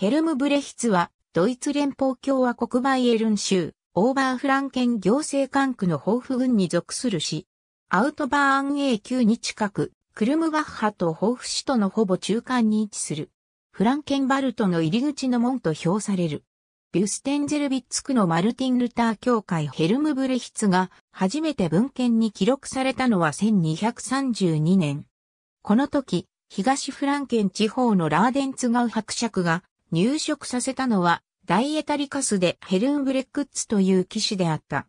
ヘルムブレヒツは、ドイツ連邦共和国バイエルン州、オーバーフランケン行政管区の豊富軍に属する市。アウトバーン A 級に近く、クルムバッハと豊富市とのほぼ中間に位置する。フランケンバルトの入り口の門と評される。ビュステンゼルビッツ区のマルティン・ルター教会ヘルムブレヒツが初めて文献に記録されたのは1232年。この時、東フランケン地方のラーデンツガウ伯爵が入植させたのは、ダイエタリカスでヘルンブレックッツという騎士であった。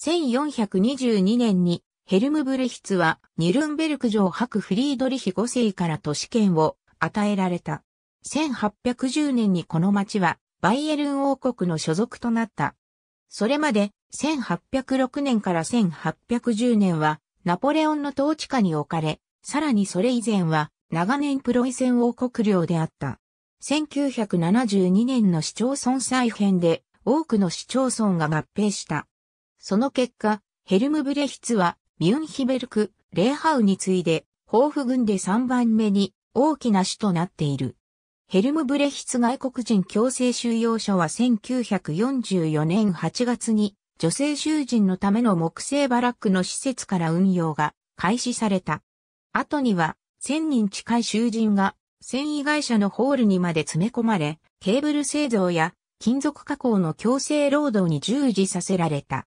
1422年にヘルムブレヒツはニュルンベルク城伯フリードリヒ5世から都市圏を与えられた。1810年にこの町はバイエルン王国の所属となった。それまで1806年から1810年はナポレオンの統治下に置かれ、さらにそれ以前は長年プロイセン王国領であった。1972年の市町村再編で多くの市町村が合併した。その結果、ヘルムブレヒツはミュンヒベルク、レーハウに次いで、豊富軍で3番目に大きな市となっている。ヘルムブレヒツ外国人強制収容所は1944年8月に女性囚人のための木製バラックの施設から運用が開始された。後には1000人近い囚人が繊維会社のホールにまで詰め込まれ、ケーブル製造や金属加工の強制労働に従事させられた。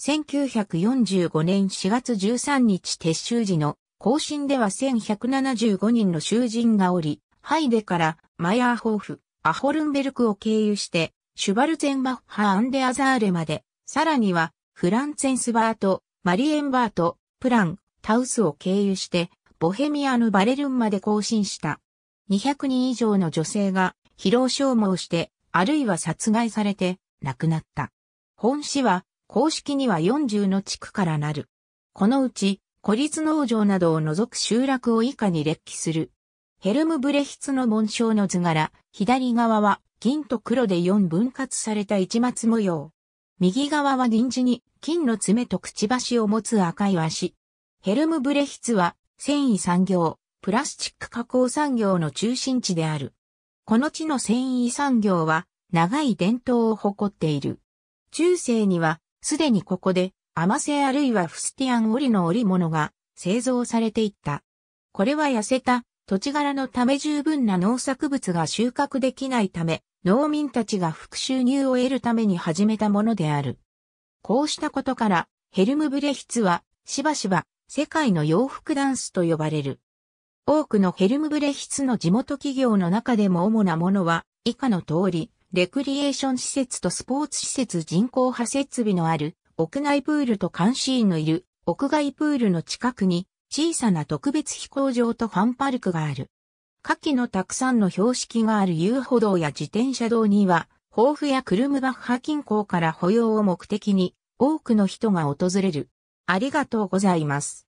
1945年4月13日撤収時の更新では1175人の囚人がおり、ハイデからマヤーホーフ、アホルンベルクを経由して、シュバルゼンバッハ・アンデアザーレまで、さらにはフランツェンスバート、マリエンバート、プラン、タウスを経由して、ボヘミアのバレルンまで更新した。200人以上の女性が疲労消耗して、あるいは殺害されて亡くなった。本市は公式には40の地区からなる。このうち、孤立農場などを除く集落を以下に列記する。ヘルムブレヒツの紋章の図柄、左側は銀と黒で4分割された市松模様。右側は臨時に金の爪とくちばしを持つ赤い足。ヘルムブレヒツは繊維産業、プラスチック加工産業の中心地である。この地の繊維産業は長い伝統を誇っている。中世にはすでにここでアマセあるいはフスティアン織の織物が製造されていった。これは痩せた土地柄のため十分な農作物が収穫できないため、農民たちが副収入を得るために始めたものである。こうしたことから、ヘルムブレヒツは、しばしば、世界の洋服ダンスと呼ばれる。多くのヘルムブレヒツの地元企業の中でも主なものは、以下の通り、レクリエーション施設とスポーツ施設人工派設備のある、屋内プールと監視員のいる、屋外プールの近くに、小さな特別飛行場とファンパルクがある。下記のたくさんの標識がある遊歩道や自転車道には、豊富やクルムバッハ近郊から保養を目的に、多くの人が訪れる。ありがとうございます。